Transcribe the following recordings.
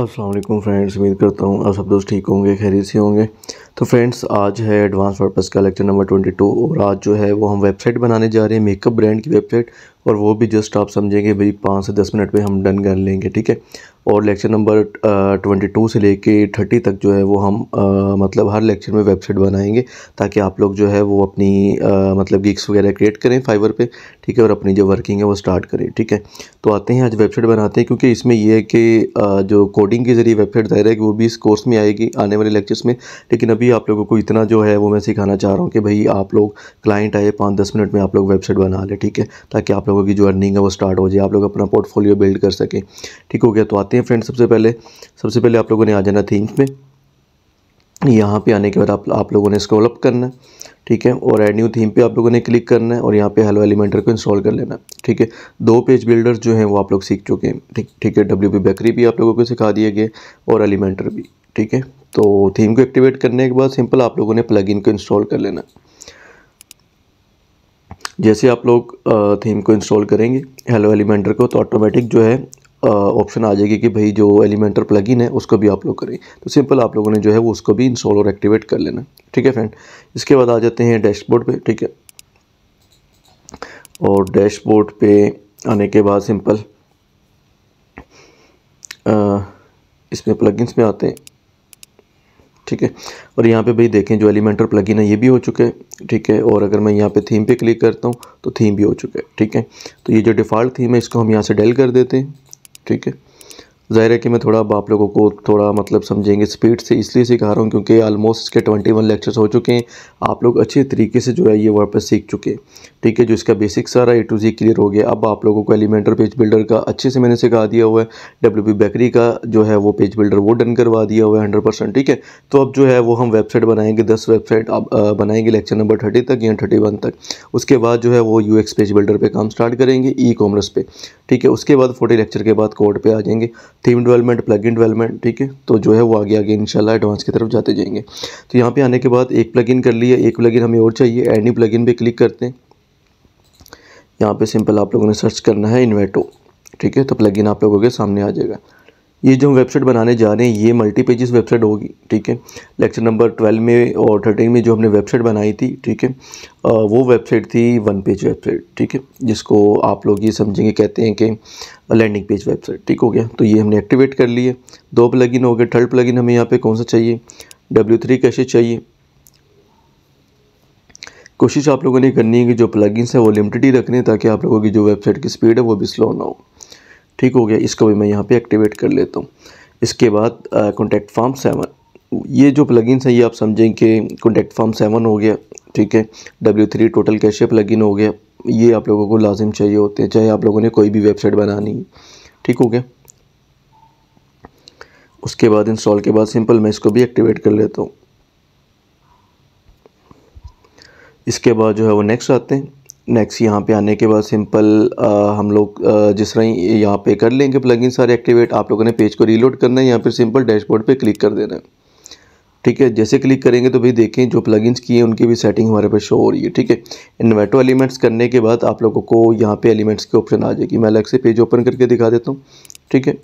Aslam friends उम्मीद करता हूँ आप सब दोस्त ठीक होंगे खैरी से होंगे तो फ्रेंड्स आज है एडवांस पर्पज का लेक्चर नंबर 22 और आज जो है वो हम वेबसाइट बनाने जा रहे हैं मेकअप ब्रांड की वेबसाइट और वो भी जस्ट आप समझेंगे भाई पाँच से दस मिनट में हम डन कर लेंगे ठीक है और लेक्चर नंबर ट्वेंटी टू से लेके थर्टी तक जो है वो हम आ, मतलब हर लेक्चर में वेबसाइट बनाएंगे ताकि आप लोग जो है वो अपनी आ, मतलब गिक्स वगैरह क्रिएट करें फाइबर पे ठीक है और अपनी जो वर्किंग है वो स्टार्ट करें ठीक है तो आते हैं आज वेबसाइट बनाते हैं क्योंकि इसमें यह है कि जो कोडिंग के ज़रिए वेबसाइट ज़ाहिर है कि वो भी इस कोर्स में आएगी आने वाले लेक्चर्स में लेकिन अभी आप लोगों को इतना जो है वो मैं सिखाना चाह रहा हूँ कि भाई आप लोग क्लाइंट आए पाँच दस मिनट में आप लोग वेबसाइट बना लें ठीक है ताकि आप लोगों की जो अर्निंग है वो स्टार्ट हो जाए आप लोग अपना पोर्टफोलियो बिल्ड कर सकें ठीक हो गया तो आते हैं फ्रेंड्स सबसे पहले सबसे पहले आप लोगों ने आ जाना थीम्स में यहाँ पे आने के बाद आप आप लोगों ने इसको अप करना है ठीक है और एड न्यू थीम पे आप लोगों ने क्लिक करना है और यहाँ पे हेलो एलिमेंटर को इंस्टॉल कर लेना ठीक है दो पेज बिल्डर्स जो हैं वो आप लोग सीख चुके हैं ठीक ठीक है डब्ल्यू पी बेकरी भी आप लोगों को सिखा दिए गए और एलिमेंटर भी ठीक है तो थीम को एक्टिवेट करने के बाद सिंपल आप लोगों ने प्लग को इंस्टॉल कर लेना है जैसे आप लोग थीम को इंस्टॉल करेंगे हेलो एलिमेंटर को तो ऑटोमेटिक जो है ऑप्शन आ जाएगी कि भाई जो एलिमेंटर प्लगइन है उसको भी आप लोग करें तो सिंपल आप लोगों ने जो है वो उसको भी इंस्टॉल और एक्टिवेट कर लेना ठीक है फ्रेंड इसके बाद आ जाते हैं डैशबोर्ड पे ठीक है और डैशबोर्ड पे आने के बाद सिंपल इसमें प्लगइन्स में आते हैं ठीक है और यहाँ पे भाई देखें जो एलिमेंटर प्लगइन है ये भी हो चुका है ठीक है और अगर मैं यहाँ पे थीम पे क्लिक करता हूँ तो थीम भी हो चुका है ठीक है तो ये जो डिफ़ॉल्ट थीम है इसको हम यहाँ से डेल कर देते हैं ठीक है ज़ाहिर है कि मैं थोड़ा आप लोगों को थोड़ा मतलब समझेंगे स्पीड से इसलिए सिखा रहा हूँ क्योंकि आलमोस्ट इसके ट्वेंटी वन लेक्चर्स हो चुके हैं आप लोग अच्छे तरीके से जो है ये वर्ड पर सीख चुके हैं ठीक है जो इसका बेसिक सारा ए टू जी क्लियर हो गया अब आप लोगों को एलिमेंटर पेज बिल्डर का अच्छे से मैंने सिखा दिया हुआ है डब्ल्यू बी बेकरी का जो है वो पेज बिल्डर वो डन करवा दिया हुआ है हंड्रेड परसेंट ठीक है तो अब जो है वो हम वेबसाइट बनाएंगे दस वेबसाइट अब बनाएंगे लेक्चर नंबर थर्टी तक या थर्टी वन तक उसके बाद जो है वो यू एक्स पेज बिल्डर पर काम स्टार्ट करेंगे ई कॉमर्स पर ठीक है उसके बाद फोर्टी लेक्चर के बाद कोड पे आ जाएंगे theme development plugin development ठीक है तो जो है वो आगे आगे इंशाल्लाह एडवांस की तरफ जाते जाएंगे तो यहाँ पे आने के बाद एक प्लगइन कर लिया एक प्लगइन हमें और चाहिए एनी प्लगइन पे क्लिक करते हैं यहाँ पे सिंपल आप लोगों ने सर्च करना है इन्वेटो ठीक है तो प्लगइन आप लोगों के सामने आ जाएगा ये जो हम वेबसाइट बनाने जा रहे हैं ये मल्टी पेजेस वेबसाइट होगी ठीक है लेक्चर नंबर ट्वेल्व में और थर्टीन में जो हमने वेबसाइट बनाई थी ठीक है वो वेबसाइट थी वन पेज वेबसाइट ठीक है जिसको आप लोग ये समझेंगे कहते हैं कि लैंडिंग पेज वेबसाइट ठीक हो गया तो ये हमने एक्टिवेट कर लिए दो प्लगइन हो गए थर्ड प्लगइन हमें यहाँ पर कौन सा चाहिए डब्ल्यू थ्री कैसे चाहिए कोशिश आप लोगों ने करनी है कि जो प्लगइन्स है वो लिमिटेड ही रखने ताकि आप लोगों की जो वेबसाइट की स्पीड है वो भी स्लो ना हो ठीक हो गया इसको भी मैं यहाँ पे एक्टिवेट कर लेता हूँ इसके बाद कॉन्टैक्ट फॉर्म सेवन ये जो प्लगइन्स हैं ये आप समझें कि कॉन्टैक्ट फॉर्म सेवन हो गया ठीक है W three total cache plugin हो गया ये आप लोगों को लाजिम चाहिए होते हैं चाहे आप लोगों ने कोई भी वेबसाइट बनानी है ठीक हो गया उसके बाद इंस्टॉल के बाद सिंपल मैं इसको भी एक्टिवेट कर लेता हूँ इसके बाद जो है वो नेक्स्ट आते हैं नेक्स्ट यहाँ पे आने के बाद सिंपल हम लोग जिस तरह यहाँ पे कर लेंगे प्लगइन सारे एक्टिवेट आप लोगों ने पेज को रीलोड करना है या फिर सिंपल डैशबोर्ड पे क्लिक कर देना है ठीक है जैसे क्लिक करेंगे तो भाई देखें जो प्लगइन्स किए हैं उनकी भी सेटिंग हमारे पास शो हो रही है ठीक है इन्वेटो एलिमेंट्स करने के बाद आप लोगों को यहाँ पे एलिमेंट्स के ऑप्शन आ जाएगी मैं अलग से पेज ओपन करके दिखा देता हूँ ठीक है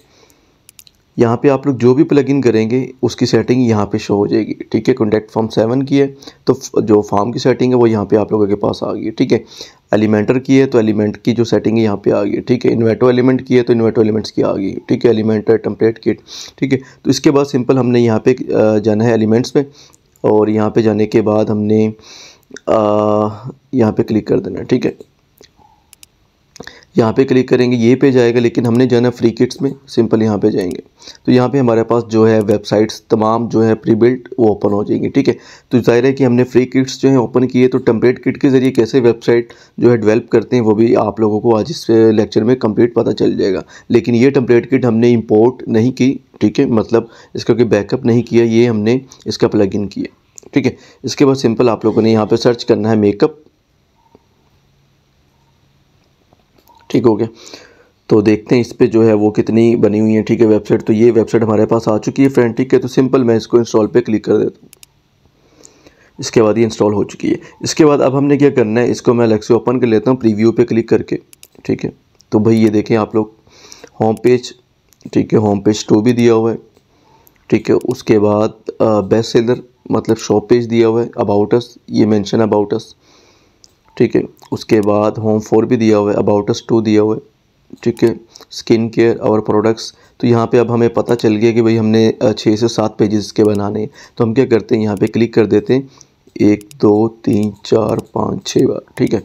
यहाँ पे आप लोग जो भी प्लग इन करेंगे उसकी सेटिंग यहाँ पे शो हो जाएगी ठीक है कॉन्टैक्ट फॉर्म सेवन की है तो जो फॉर्म की सेटिंग है वो यहाँ पे आप लोगों के पास आ गई है ठीक है एलिमेंटर की है तो एलिमेंट की जो सेटिंग है यहाँ पे आ गई ठीक है इन्वर्टो एलिमेंट की है तो इन्वर्टो एलिमेंट्स की आ गई ठीक है एलिमेंटर टम्पलेट किट ठीक है तो इसके बाद सिंपल हमने यहाँ पे जाना है एलिमेंट्स में और यहाँ पर जाने के बाद हमने यहाँ पर क्लिक कर देना ठीक है यहाँ पे क्लिक करेंगे ये पे जाएगा लेकिन हमने जाना फ्री किट्स में सिंपल यहाँ पे जाएंगे तो यहाँ पे हमारे पास जो है वेबसाइट्स तमाम जो है प्री बिल्ट वो ओपन हो जाएंगी ठीक है तो ज़ाहिर है कि हमने फ्री तो किट्स जो है ओपन किए तो टेम्पलेट किट के ज़रिए कैसे वेबसाइट जो है डेवलप करते हैं वो भी आप लोगों को आज इस लेक्चर में कम्प्लीट पता चल जाएगा लेकिन ये टेम्पलेट किट हमने इम्पोर्ट नहीं की ठीक है मतलब इसका कोई बैकअप नहीं किया ये हमने इसका प्लग इन किया ठीक है इसके बाद सिंपल आप लोगों ने यहाँ पर सर्च करना है मेकअप ठीक हो गया तो देखते हैं इस पर जो है वो कितनी बनी हुई है ठीक है वेबसाइट तो ये वेबसाइट हमारे पास आ चुकी है फ्रेंड ठीक है तो सिंपल मैं इसको इंस्टॉल पे क्लिक कर देता हूँ इसके बाद ये इंस्टॉल हो चुकी है इसके बाद अब हमने क्या करना है इसको मैं अलग से ओपन कर लेता हूँ प्रीव्यू पे क्लिक करके ठीक है तो भाई ये देखें आप लोग होम पेज ठीक है होम पेज टू भी दिया हुआ है ठीक है उसके बाद बेस्ट सेलर मतलब शॉप पेज दिया हुआ है अबाउटस ये मेंशन अबाउटस ठीक है उसके बाद होम फोर भी दिया हुआ है अस टू दिया हुआ है ठीक है स्किन केयर और प्रोडक्ट्स तो यहाँ पे अब हमें पता चल गया कि भाई हमने छः से सात पेजेस के बनाने तो हम क्या करते हैं यहाँ पे क्लिक कर देते हैं एक दो तीन चार पाँच छः बार ठीक है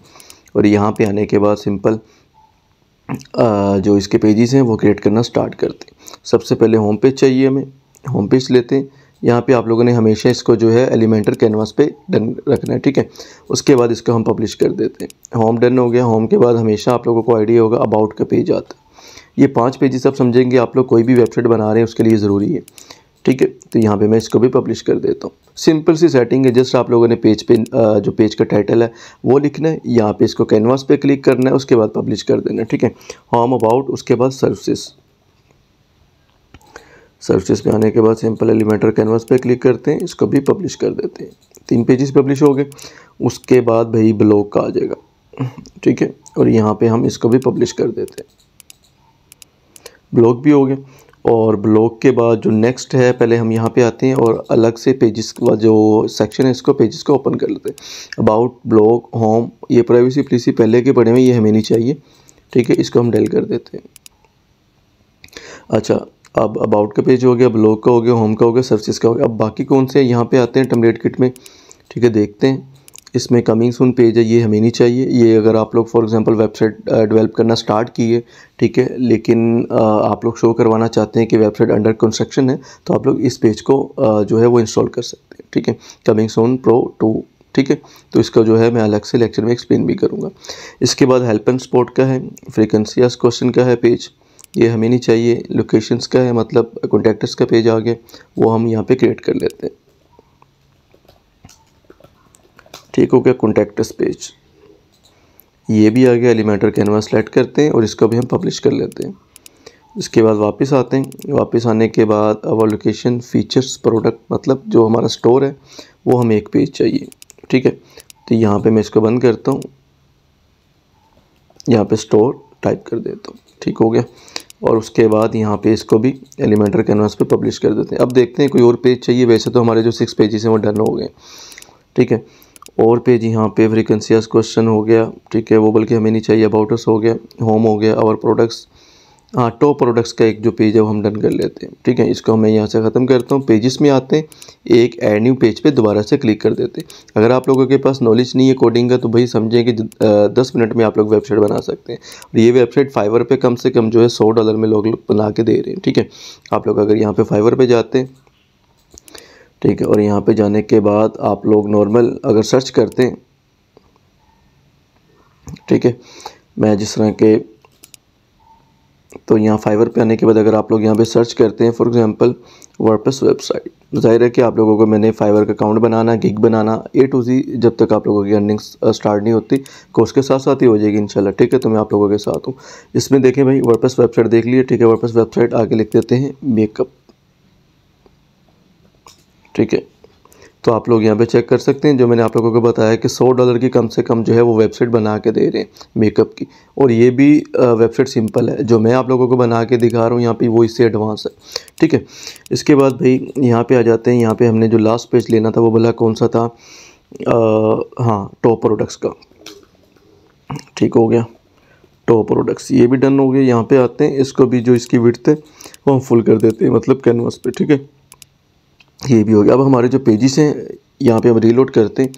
और यहाँ पे आने के बाद सिंपल आ, जो इसके पेजेस हैं वो क्रिएट करना स्टार्ट करते हैं सबसे पहले होम पेज चाहिए हमें होम पेज लेते हैं यहाँ पे आप लोगों ने हमेशा इसको जो है एलिमेंटर कैनवास पे डन रखना है ठीक है उसके बाद इसको हम पब्लिश कर देते हैं होम डन हो गया होम के बाद हमेशा आप लोगों को आइडिया होगा अबाउट का पेज आता है ये पाँच पेजेस आप समझेंगे आप लोग कोई भी वेबसाइट बना रहे हैं उसके लिए ज़रूरी है ठीक है तो यहाँ पे मैं इसको भी पब्लिश कर देता हूँ सिंपल सी सेटिंग है जस्ट आप लोगों ने पेज पे जो पेज का टाइटल है वो लिखना है यहाँ पे इसको कैनवास पे क्लिक करना है उसके बाद पब्लिश कर देना है ठीक है होम अबाउट उसके बाद सर्विसेज सर्विस पे आने के बाद सिंपल एलिमेंटर कैनवास पे क्लिक करते हैं इसको भी पब्लिश कर देते हैं तीन पेजेस पब्लिश हो गए उसके बाद भाई ब्लॉग का आ जाएगा ठीक है और यहाँ पे हम इसको भी पब्लिश कर देते हैं ब्लॉग भी हो गए और ब्लॉग के बाद जो नेक्स्ट है पहले हम यहाँ पे आते हैं और अलग से पेजेस का जो सेक्शन है इसको पेजेस को ओपन कर लेते हैं अबाउट ब्लॉग होम ये प्राइवेसी पॉलिसी पहले के पढ़े में ये हमें नहीं चाहिए ठीक है इसको हम डेल कर देते हैं अच्छा अब अबाउट का पेज हो गया ब्लॉग का हो गया होम का हो गया सर्विस का हो गया अब बाकी कौन से यहाँ पे आते हैं टमलेट किट में ठीक है देखते हैं इसमें कमिंग सून पेज है ये हमें नहीं चाहिए ये अगर आप लोग फॉर एग्जांपल वेबसाइट डेवलप करना स्टार्ट किए ठीक है लेकिन आप लोग शो करवाना चाहते हैं कि वेबसाइट अंडर कंस्ट्रक्शन है तो आप लोग इस पेज को जो है वो इंस्टॉल कर सकते हैं ठीक है कमिंग सून प्रो टू ठीक है तो इसका जो है मैं अलग से लेक्चर में एक्सप्लेन भी करूँगा इसके बाद हेल्प एंड सपोर्ट का है फ्रिक्वेंसी क्वेश्चन का है पेज ये हमें नहीं चाहिए लोकेशंस का है मतलब कॉन्टेक्टर्स का पेज आ गया वो हम यहाँ पे क्रिएट कर लेते हैं ठीक हो गया कॉन्टेक्टर्स पेज ये भी आ गया एलिमेंटर कैनवास सेलेक्ट करते हैं और इसको भी हम पब्लिश कर लेते हैं इसके बाद वापस आते हैं वापस आने के बाद अवर लोकेशन फीचर्स प्रोडक्ट मतलब जो हमारा स्टोर है वो हमें एक पेज चाहिए ठीक है तो यहाँ पे मैं इसको बंद करता हूँ यहाँ पे स्टोर टाइप कर देता हूँ ठीक हो गया और उसके बाद यहाँ पे इसको भी एलिमेंटर कैनवास पे पब्लिश कर देते हैं अब देखते हैं कोई और पेज चाहिए वैसे तो हमारे जो सिक्स पेजेस हैं वो डन हो गए ठीक है और पेज यहाँ पे फ्रीक्वेंसीज क्वेश्चन हो गया ठीक है वो बल्कि हमें नहीं चाहिए अबाउट अस हो गया होम हो गया आवर प्रोडक्ट्स हाँ टॉप प्रोडक्ट्स का एक जो पेज है वो हम डन कर लेते हैं ठीक है इसको मैं यहाँ से ख़त्म करता हूँ पेजेस में आते हैं एक एड न्यू पेज पे दोबारा से क्लिक कर देते हैं अगर आप लोगों के पास नॉलेज नहीं है कोडिंग का तो भाई समझें कि दस मिनट में आप लोग वेबसाइट बना सकते हैं और ये वेबसाइट फाइवर पर कम से कम जो है सौ डॉलर में लोग बना के दे रहे हैं ठीक है आप लोग अगर यहाँ पर फाइवर पर जाते हैं ठीक है और यहाँ पर जाने के बाद आप लोग नॉर्मल अगर सर्च करते हैं ठीक है मैं जिस तरह के तो यहाँ फाइवर पे आने के बाद अगर आप लोग यहाँ पे सर्च करते हैं फॉर एग्जांपल वर्पस वेबसाइट जाहिर है कि आप लोगों को मैंने फाइवर का अकाउंट बनाना गिग बनाना ए टू जी जब तक आप लोगों की अर्निंग स्टार्ट नहीं होती कोर्स के साथ साथ ही हो जाएगी इंशाल्लाह ठीक है तो मैं आप लोगों के साथ हूँ इसमें देखें भाई वर्पस वेबसाइट देख लिए ठीक है वर्पस वेबसाइट आगे लिख देते हैं मेकअप ठीक है तो आप लोग यहाँ पे चेक कर सकते हैं जो मैंने आप लोगों को बताया कि सौ डॉलर की कम से कम जो है वो वेबसाइट बना के दे रहे हैं मेकअप की और ये भी वेबसाइट सिंपल है जो मैं आप लोगों को बना के दिखा रहा हूँ यहाँ पे वो इससे एडवांस है ठीक है इसके बाद भाई यहाँ पे आ जाते हैं यहाँ पे हमने जो लास्ट पेज लेना था वो भला कौन सा था आ, हाँ टॉप प्रोडक्ट्स का ठीक हो गया टॉप प्रोडक्ट्स ये भी डन हो गया यहाँ पर आते हैं इसको भी जो इसकी विटते हैं वो हम फुल कर देते हैं मतलब कैनवास पर ठीक है ये भी हो गया अब हमारे जो पेजेस हैं यहाँ पे हम रीलोड करते हैं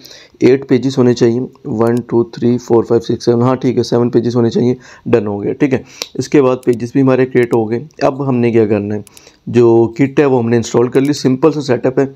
एट पेजेस होने चाहिए one two three four five six seven हाँ ठीक है सेवन पेजेस होने चाहिए डन हो गया ठीक है इसके बाद पेजेस भी हमारे क्रिएट हो गए अब हमने क्या करना है जो किट है वो हमने इंस्टॉल कर ली सिंपल सा सेटअप है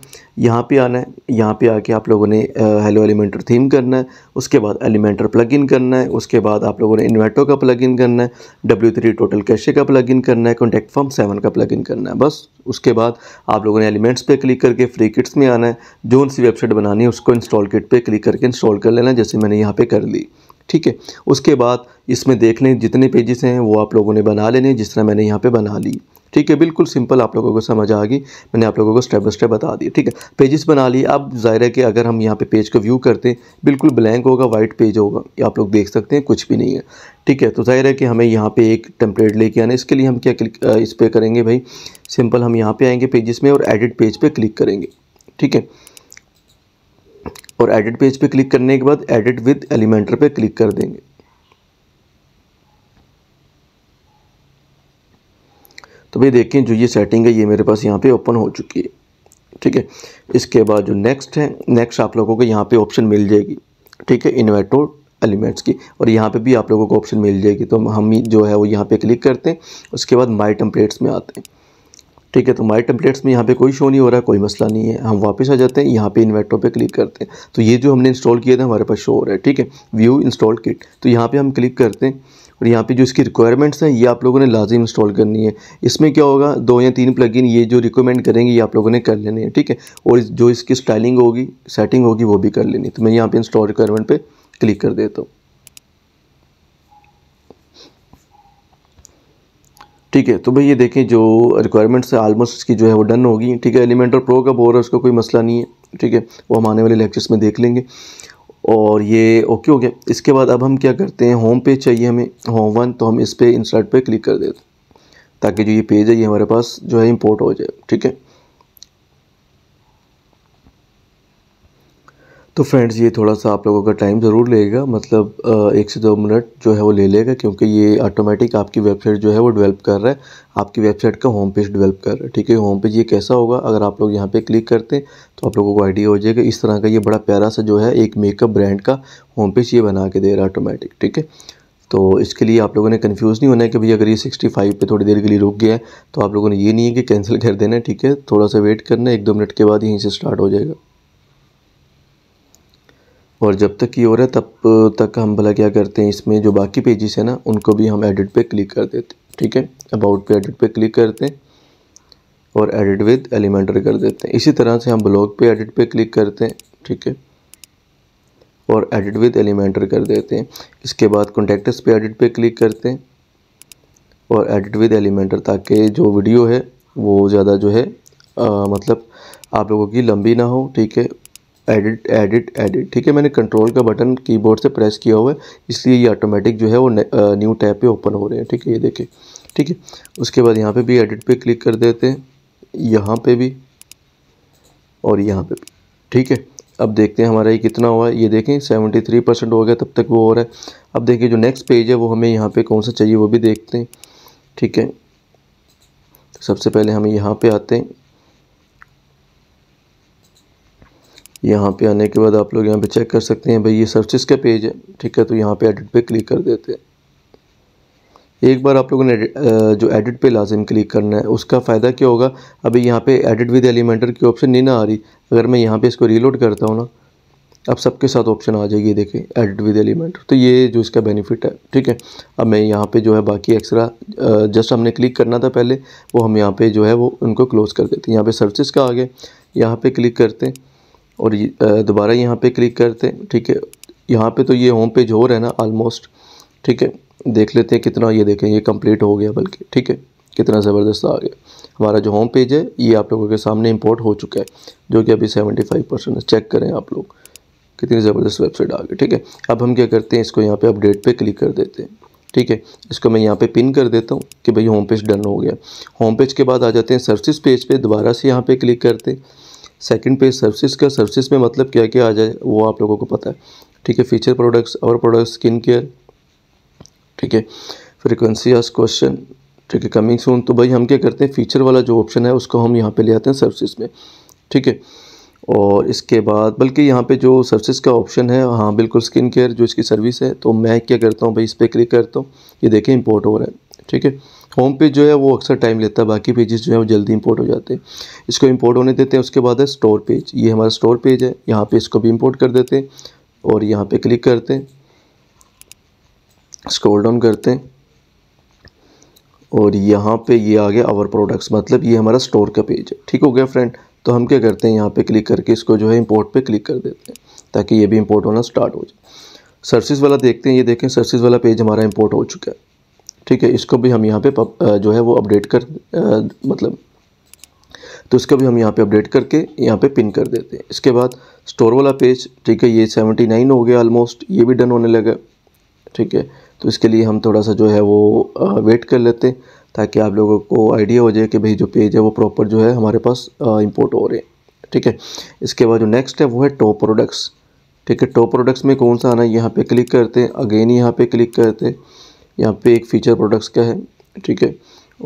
यहाँ पे आना है यहाँ पे आके आप लोगों ने हेलो एलिमेंटर थीम करना है उसके बाद एलिमेंटर प्लग इन करना है उसके बाद आप लोगों ने इन्वर्टो का प्लग इन करना है डब्ल्यू थ्री टोटल कैशे का प्लग इन करना है कॉन्टैक्ट फॉर्म सेवन का प्लग इन करना है बस उसके बाद आप लोगों ने एलिमेंट्स पर क्लिक करके फ्री किट्स में आना है जो सी वेबसाइट बनानी है उसको इंस्टॉल किट पर क्लिक करके इंस्टॉल कर लेना जैसे मैंने यहाँ पे कर ली ठीक है उसके बाद इसमें देखने जितने पेजेस हैं वो आप लोगों ने बना लेने जिस तरह मैंने यहाँ पे बना ली ठीक है बिल्कुल सिंपल आप लोगों को समझ आ गई मैंने आप लोगों को स्टेप बाय स्टेप बता दिया ठीक है पेजेस बना लिए अब ज़ाहिर है कि अगर हम यहाँ पे पेज को व्यू करते हैं बिल्कुल ब्लैंक होगा वाइट पेज होगा ये आप लोग देख सकते हैं कुछ भी नहीं है ठीक है तो ज़ाहिर है कि हमें यहाँ पे एक टेम्पलेट लेके आना इसके लिए हम क्या क्लिक इस पर करेंगे भाई सिंपल हम यहाँ पर आएँगे पेजेस में और एडिट पेज पर क्लिक करेंगे ठीक है और एडिट पेज पे क्लिक करने के बाद एडिट विद एलिमेंटर पे क्लिक कर देंगे तो भाई देखें जो ये सेटिंग है ये मेरे पास यहाँ पे ओपन हो चुकी है ठीक है इसके बाद जो नेक्स्ट है नेक्स्ट आप लोगों को यहाँ पे ऑप्शन मिल जाएगी ठीक है इन्वेटो एलिमेंट्स की और यहाँ पे भी आप लोगों को ऑप्शन मिल जाएगी तो हम जो है वो यहाँ पे क्लिक करते हैं उसके बाद माई टेम्पलेट्स में आते हैं ठीक है तो माई टेम्पलेट्स में यहाँ पे कोई शो नहीं हो रहा कोई मसला नहीं है हम वापस आ जाते हैं यहाँ पे इन्वेटो पे क्लिक करते हैं तो ये जो हमने इंस्टॉल किया था हमारे पास शो हो रहा है ठीक है व्यू इंस्टॉल किट तो यहाँ पे हम क्लिक करते हैं और यहाँ पे जो इसकी रिक्वायरमेंट्स हैं ये आप लोगों ने लाजिम इंस्टॉल करनी है इसमें क्या होगा दो या तीन प्लग ये जो रिकमेंड करेंगे ये आप लोगों ने कर लेने हैं ठीक है और जो इसकी स्टाइलिंग होगी सेटिंग होगी वो भी कर लेनी तो मैं यहाँ पर इंस्टॉल रिक्वायरमेंट पर क्लिक कर देता हूँ ठीक है तो भाई ये देखें जो रिक्वायरमेंट्स है आलमोस्ट इसकी जो है वो डन होगी ठीक है एलिमेंटल प्रो का बोर है उसका कोई मसला नहीं है ठीक है वो हम आने वाले लेक्चर्स में देख लेंगे और ये ओके हो गया इसके बाद अब हम क्या करते हैं होम पेज चाहिए हमें होम वन तो हम इस पर इंस्टार्ट पर क्लिक कर देते हैं ताकि जो ये पेज है ये हमारे पास जो है इम्पोर्ट हो जाए ठीक है तो फ्रेंड्स ये थोड़ा सा आप लोगों का टाइम ज़रूर लेगा मतलब एक से दो मिनट जो है वो ले लेगा क्योंकि ये ऑटोमेटिक आपकी वेबसाइट जो है वो डेवलप कर रहा है आपकी वेबसाइट का होम पेज डेवलप कर रहा है ठीक है होम पेज ये कैसा होगा अगर आप लोग यहाँ पे क्लिक करते हैं तो आप लोगों को आइडिया हो जाएगा इस तरह का ये बड़ा प्यारा सा जो है एक मेकअप ब्रांड का होम पेज ये बना के दे रहा है ऑटोमेटिक ठीक है तो इसके लिए आप लोगों ने कन्फ्यूज़ नहीं होना है कि भाई अगर ये फाइव पे थोड़ी देर के लिए रुक गया है तो आप लोगों ने ये नहीं है कि कैंसिल कर देना है ठीक है थोड़ा सा वेट करना है एक दो मिनट के बाद यहीं से स्टार्ट हो जाएगा और जब तक ये हो रहा है तब तक हम भला क्या करते हैं इसमें जो बाकी पेजेस है ना उनको भी हम एडिट पे क्लिक कर देते हैं ठीक है अबाउट पे एडिट पे क्लिक करते हैं और एडिट विद एलिमेंटर कर देते हैं इसी तरह से हम ब्लॉग पे एडिट पे क्लिक करते हैं ठीक है और एडिट विद एलिमेंटर कर देते हैं इसके बाद कॉन्टेक्टस पे एडिट पे क्लिक करते हैं और एडिट विद एलिमेंटर ताकि जो वीडियो है वो ज़्यादा जो है आ, मतलब आप लोगों की लंबी ना हो ठीक है एडिट एडिट एडिट ठीक है मैंने कंट्रोल का बटन कीबोर्ड से प्रेस किया हुआ है इसलिए ये ऑटोमेटिक जो है वो न्यू टैब पे ओपन हो रहे हैं ठीक है ये देखिए ठीक है उसके बाद यहाँ पे भी एडिट पे क्लिक कर देते हैं यहाँ पे भी और यहाँ पे भी ठीक है अब देखते हैं हमारा ये कितना हुआ है ये देखें सेवेंटी थ्री परसेंट हो गया तब तक वो हो रहा है अब देखिए जो नेक्स्ट पेज है वो हमें यहाँ पर कौन सा चाहिए वो भी देखते हैं ठीक है सबसे पहले हम यहाँ पर आते हैं यहाँ पे आने के बाद आप लोग यहाँ पे चेक कर सकते हैं भाई ये सर्विस का पेज है ठीक है तो यहाँ पे एडिट पे क्लिक कर देते हैं एक बार आप लोगों ने जो एडिट पे लाजिम क्लिक करना है उसका फ़ायदा क्या होगा अभी यहाँ पे एडिट विद एलिमेंटर की ऑप्शन नहीं ना आ रही अगर मैं यहाँ पे इसको रीलोड करता हूँ ना अब सबके साथ ऑप्शन आ जाएगी देखें एडिट विद एलिमेंटर तो ये जो इसका बेनिफिट है ठीक है अब मैं यहाँ पर जो है बाकी एक्स्ट्रा जस्ट हमने क्लिक करना था पहले वो हम यहाँ पर जो है वो उनको क्लोज़ कर देते हैं यहाँ पर सर्विस का आ गए यहाँ पर क्लिक करते हैं और दोबारा यहाँ पे क्लिक करते हैं ठीक है यहाँ पे तो ये होम पेज हो रहा है ना आलमोस्ट ठीक है देख लेते हैं कितना ये देखें ये कंप्लीट हो गया बल्कि ठीक है कितना ज़बरदस्त आ गया हमारा जो होम पेज है ये आप लोगों के सामने इंपोर्ट हो चुका है जो कि अभी सेवेंटी फाइव परसेंट चेक करें आप लोग कितनी ज़बरदस्त वेबसाइट आ गई ठीक है अब हम क्या करते हैं इसको यहाँ पे अपडेट पे क्लिक कर देते हैं ठीक है इसको मैं यहाँ पे पिन कर देता हूँ कि भाई होम पेज डन हो गया होम पेज के बाद आ जाते हैं सर्विस पेज पे दोबारा से यहाँ पे क्लिक करते हैं सेकंड पेज सर्विस का सर्विस में मतलब क्या क्या आ जाए वो आप लोगों को पता है ठीक है फीचर प्रोडक्ट्स और प्रोडक्ट्स स्किन केयर ठीक है फ्रिक्वेंसी आज क्वेश्चन ठीक है कमिंग सून तो भाई हम क्या करते हैं फीचर वाला जो ऑप्शन है उसको हम यहाँ पे ले आते हैं सर्विस में ठीक है और इसके बाद बल्कि यहाँ पे जो सर्विस का ऑप्शन है हाँ बिल्कुल स्किन केयर जो इसकी सर्विस है तो मैं क्या करता हूँ भाई इस पर क्लिक करता हूँ ये देखें इम्पोर्ट हो रहा है ठीक है होम पेज जो है वो अक्सर टाइम लेता है बाकी पेजेस जो है वो जल्दी इंपोर्ट हो जाते हैं इसको इंपोर्ट होने देते हैं उसके बाद है स्टोर पेज ये हमारा स्टोर पेज है यहाँ पे इसको भी इंपोर्ट कर देते हैं और यहाँ पे क्लिक करते हैं स्क्रॉल डाउन करते हैं और यहाँ पे ये आ गया आवर प्रोडक्ट्स मतलब ये हमारा स्टोर का पेज है ठीक हो गया फ्रेंड तो हम क्या करते हैं यहाँ पर क्लिक करके इसको जो है इम्पोर्ट पर क्लिक कर देते हैं ताकि ये भी इम्पोर्ट होना स्टार्ट हो जाए सर्विस वाला देखते हैं ये देखें सर्विस वाला पेज हमारा इम्पोर्ट हो चुका है ठीक है इसको भी हम यहाँ पे जो है वो अपडेट कर आ, मतलब तो इसको भी हम यहाँ पे अपडेट करके यहाँ पे पिन कर देते हैं इसके बाद स्टोर वाला पेज ठीक है ये सेवेंटी नाइन हो गया ऑलमोस्ट ये भी डन होने लगा ठीक है तो इसके लिए हम थोड़ा सा जो है वो वेट कर लेते हैं ताकि आप लोगों को आइडिया हो जाए कि भाई जो पेज है वो प्रॉपर जो है हमारे पास इम्पोर्ट हो रहे हैं ठीक है इसके बाद जो नेक्स्ट है वो है टॉप प्रोडक्ट्स ठीक है टॉप प्रोडक्ट्स में कौन सा आना है यहाँ पे क्लिक करते हैं अगेन यहाँ पे क्लिक करते हैं यहाँ पे एक फ़ीचर प्रोडक्ट्स का है ठीक है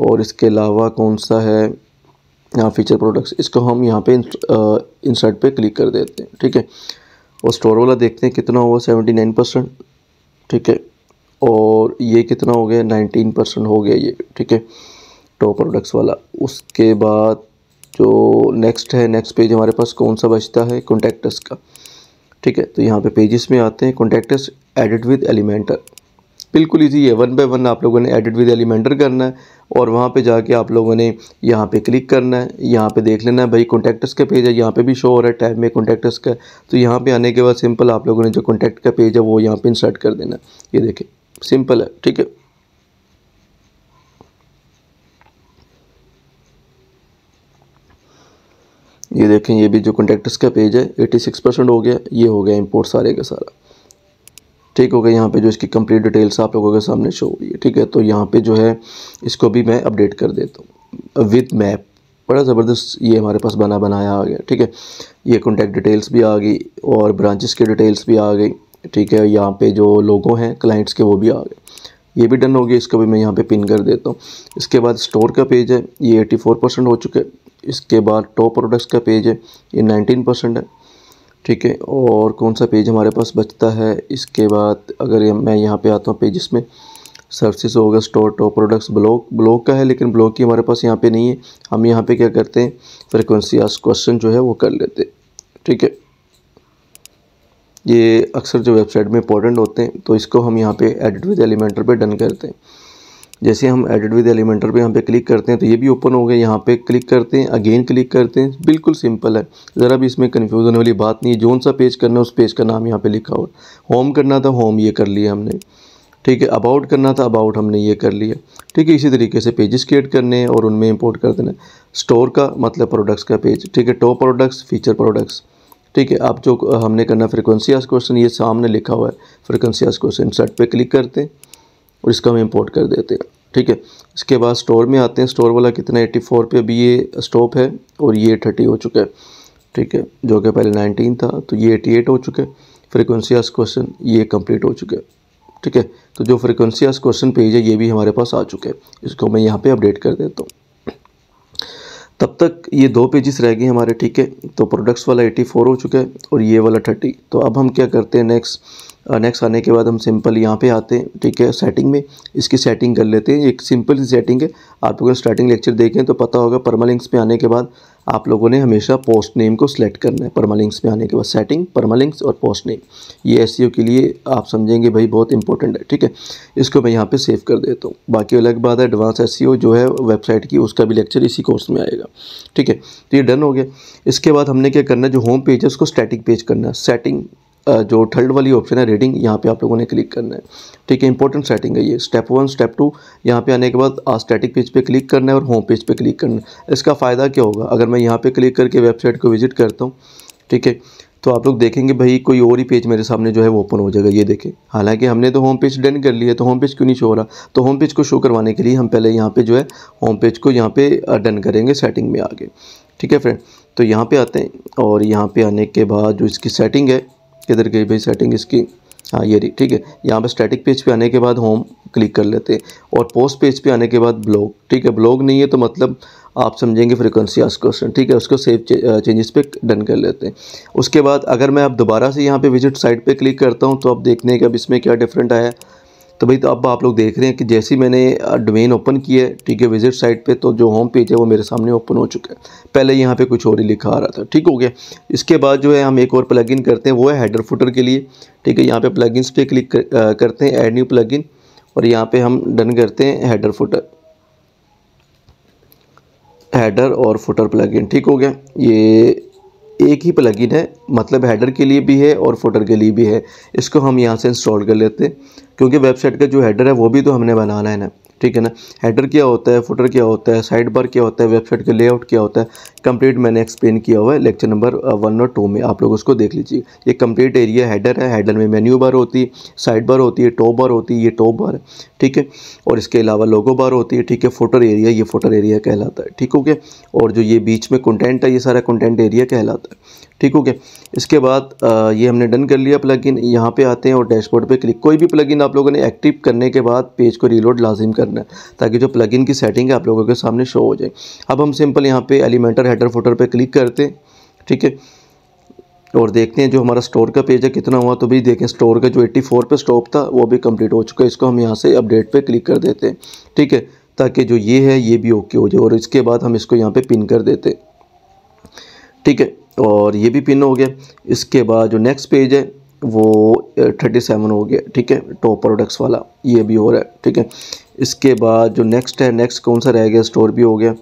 और इसके अलावा कौन सा है यहाँ फीचर प्रोडक्ट्स इसको हम यहाँ पे इंसर्ट पे क्लिक कर देते हैं ठीक है और स्टोर वाला देखते हैं कितना हुआ सेवेंटी नाइन परसेंट ठीक है और ये कितना हो गया नाइनटीन परसेंट हो गया ये ठीक है टॉप प्रोडक्ट्स वाला उसके बाद जो नेक्स्ट है नेक्स्ट पेज हमारे पास कौन सा बचता है कॉन्टैक्टस का ठीक है तो यहाँ पे पेजेस में आते हैं कॉन्टैक्टस एडिट विद एलिमेंटर बिल्कुल ईजी है वन बाय वन आप लोगों ने एडिट विद एलिमेंटर करना है और वहाँ पे जाके आप लोगों ने यहाँ पे क्लिक करना है यहाँ पे देख लेना है भाई कॉन्टैक्टर्स का पेज है यहाँ पे भी शो हो रहा है टैब में कॉन्टैक्टर्स का तो यहाँ पे आने के बाद सिंपल आप लोगों ने जो कॉन्टैक्ट का पेज है वो यहाँ पे इंसर्ट कर देना ये देखें सिंपल है ठीक है ये देखें ये भी जो कॉन्टैक्टर्स का पेज है सिक्स परसेंट हो गया ये हो गया इम्पोर्ट सारे का सारा ठीक हो गया यहाँ पे जो इसकी कंप्लीट डिटेल्स आप लोगों के सामने शो हो रही है ठीक है तो यहाँ पे जो है इसको भी मैं अपडेट कर देता हूँ विद मैप बड़ा ज़बरदस्त ये हमारे पास बना बनाया आ गया ठीक है ये कॉन्टैक्ट डिटेल्स भी आ गई और ब्रांचेस की डिटेल्स भी आ गई ठीक है यहाँ पे जो लोगों हैं क्लाइंट्स के वो भी आ गए ये भी डन हो गया इसको भी मैं यहाँ पे पिन कर देता हूँ इसके बाद स्टोर का पेज है ये 84 परसेंट हो चुका है इसके बाद टॉप प्रोडक्ट्स का पेज है ये नाइनटीन परसेंट है ठीक है और कौन सा पेज हमारे पास बचता है इसके बाद अगर मैं यहाँ पे आता हूँ पेज़ में सर्विस होगा store top products block block का है लेकिन ब्लॉक की हमारे पास यहाँ पे नहीं है हम यहाँ पे क्या करते हैं फ्रिक्वेंसी आज क्वेश्चन जो है वो कर लेते ठीक है ये अक्सर जो वेबसाइट में इंपॉर्टेंट होते हैं तो इसको हम यहाँ पर एडिट विद एलिमेंटर पर डन करते हैं जैसे हम एडिट विद एलिमेंटर पे यहाँ पे क्लिक करते हैं तो ये भी ओपन हो गया यहाँ पे क्लिक करते हैं अगेन क्लिक करते हैं बिल्कुल सिंपल है ज़रा भी इसमें कन्फ्यूज़ होने वाली बात नहीं है जोन सा पेज करना है उस पेज का नाम यहाँ पे लिखा हुआ होम करना था होम ये कर लिया हमने ठीक है अबाउट करना था अबाउट हमने ये कर लिया ठीक है इसी तरीके से पेजेस क्रिएट करने हैं और उनमें इम्पोर्ट कर देना स्टोर का मतलब प्रोडक्ट्स का पेज ठीक है टॉप प्रोडक्ट्स फीचर प्रोडक्ट्स ठीक है आप जो हमने करना फ्रिक्वेंसी आज क्वेश्चन ये सामने लिखा हुआ है फ्रिक्वेंसी आज क्वेश्चन सेट पे क्लिक करते हैं और इसका हम इम्पोर्ट कर देते हैं ठीक है इसके बाद स्टोर में आते हैं स्टोर वाला कितना एट्टी फोर पर अभी ये स्टॉप है और ये थर्टी हो चुका है ठीक है जो कि पहले नाइनटीन था तो ये एटी एट हो चुका है फ्रिक्वेंसी आज क्वेश्चन ये कम्प्लीट हो चुका है ठीक है तो जो फ्रिक्वेंसी आज क्वेश्चन पेज है ये भी हमारे पास आ चुके हैं इसको मैं यहाँ पर अपडेट कर देता हूँ तब तक ये दो पेजेस रह गए हमारे ठीक है तो प्रोडक्ट्स वाला 84 हो चुका है और ये वाला 30 तो अब हम क्या करते हैं नेक्स्ट नेक्स्ट आने के बाद हम सिंपल यहाँ पे आते हैं ठीक है सेटिंग में इसकी सेटिंग कर लेते हैं एक सिंपल सी सेटिंग है आप अगर स्टार्टिंग लेक्चर देखें तो पता होगा परमालिंक्स पे आने के बाद आप लोगों ने हमेशा पोस्ट नेम को सिलेक्ट करना है परमालिंक्स में आने के बाद सेटिंग परमालिंक्स और पोस्ट नेम ये एस के लिए आप समझेंगे भाई बहुत इंपॉर्टेंट है ठीक है इसको मैं यहाँ पर सेव कर देता हूँ बाकी अलग बात है एडवांस एस जो है वेबसाइट की उसका भी लेक्चर इसी कोर्स में आएगा ठीक है तो ये डन हो गया इसके बाद हमने क्या करना है जो होम पेज है उसको स्टैटिक पेज करना है सेटिंग जो थर्ड वाली ऑप्शन है रीडिंग यहाँ पे आप लोगों ने क्लिक करना है ठीक है इंपॉर्टेंट सेटिंग है ये स्टेप वन स्टेप टू यहाँ पे आने के बाद स्टैटिक पेज पे क्लिक करना है और होम पेज पे क्लिक करना है इसका फ़ायदा क्या होगा अगर मैं यहाँ पे क्लिक करके वेबसाइट को विजिट करता हूँ ठीक है तो आप लोग देखेंगे भाई कोई और ही पेज मेरे सामने जो है वो ओपन हो जाएगा ये देखें हालांकि हमने तो होम पेज डन कर लिया है तो होम पेज क्यों नहीं शो हो रहा तो होम पेज को शो करवाने के लिए हम पहले यहाँ पे जो है होम पेज को यहाँ पे डन करेंगे सेटिंग में आगे ठीक है फ्रेंड तो यहाँ पे आते हैं और यहाँ पे आने के बाद जो इसकी सेटिंग है किधर गई भाई सेटिंग इसकी हाँ ये रही ठीक है यहाँ पे स्टैटिक पेज पे आने के बाद होम क्लिक कर लेते हैं और पोस्ट पेज पे आने के बाद ब्लॉग ठीक है ब्लॉग नहीं है तो मतलब आप समझेंगे फ्रीक्वेंसी आज क्वेश्चन ठीक है उसको सेव चेंजेस पे डन कर लेते हैं उसके बाद अगर मैं आप दोबारा से यहाँ पे विजिट साइट पे क्लिक करता हूँ तो आप देखने के अब इसमें क्या डिफरेंट आया तो भाई तो अब आप लोग देख रहे हैं कि जैसे ही मैंने डोमेन ओपन किया है ठीक है विजिट साइट पे तो जो होम पेज है वो मेरे सामने ओपन हो चुका है पहले यहाँ पे कुछ और ही लिखा आ रहा था ठीक हो गया इसके बाद जो है हम एक और प्लगइन करते हैं वो है हेडर फुटर के लिए ठीक है यहाँ पे प्लगइन्स पे क्लिक कर, आ, करते हैं एड न्यू प्लग और यहाँ पर हम डन करते हैं हेडर फुटर हेडर और फुटर प्लग ठीक हो गया ये एक ही प्लगिन है मतलब हेडर के लिए भी है और फुटर के लिए भी है इसको हम यहाँ से इंस्टॉल कर लेते हैं क्योंकि वेबसाइट का जो हेडर है वो भी तो हमने बनाना है ना ठीक है ना हेडर क्या होता है फुटर क्या होता है साइड बार क्या होता है वेबसाइट का लेआउट क्या होता है कंप्लीट मैंने एक्सप्लेन किया हुआ है लेक्चर नंबर वन और टू में आप लोग उसको देख लीजिए ये कंप्लीट एरिया हेडर है हेडर में मेन्यू बार होती है साइड बार होती है टॉप बार होती है ये टॉप बार है ठीक है और इसके अलावा लोगो बार होती है ठीक है फोटर एरिया ये फोटर एरिया कहलाता है ठीक हो गया और जो ये बीच में कंटेंट है ये सारा कंटेंट एरिया कहलाता है ठीक हो गया इसके बाद ये हमने डन कर लिया प्लगइन यहाँ पे आते हैं और डैशबोर्ड पे क्लिक कोई भी प्लगइन आप लोगों ने एक्टिव करने के बाद पेज को रीलोड लाजिम करना है ताकि जो प्लगइन की सेटिंग है आप लोगों के सामने शो हो जाए अब हम सिंपल यहाँ पे एलिमेंटर हेडर फोटर पे क्लिक करते हैं ठीक है और देखते हैं जो हमारा स्टोर का पेज है कितना हुआ तो भी देखें स्टोर का जो 84 पे स्टॉप था वो भी कंप्लीट हो चुका है इसको हम यहाँ से अपडेट पे क्लिक कर देते हैं ठीक है ताकि जो ये है ये भी ओके हो जाए और इसके बाद हम इसको यहाँ पे पिन कर देते ठीक है और ये भी पिन हो गया इसके बाद जो नेक्स्ट पेज है वो थर्टी सेवन हो गया ठीक है टॉप प्रोडक्ट्स वाला ये भी हो रहा है ठीक है इसके बाद जो नेक्स्ट है नेक्स्ट कौन सा रह गया स्टोर भी हो गया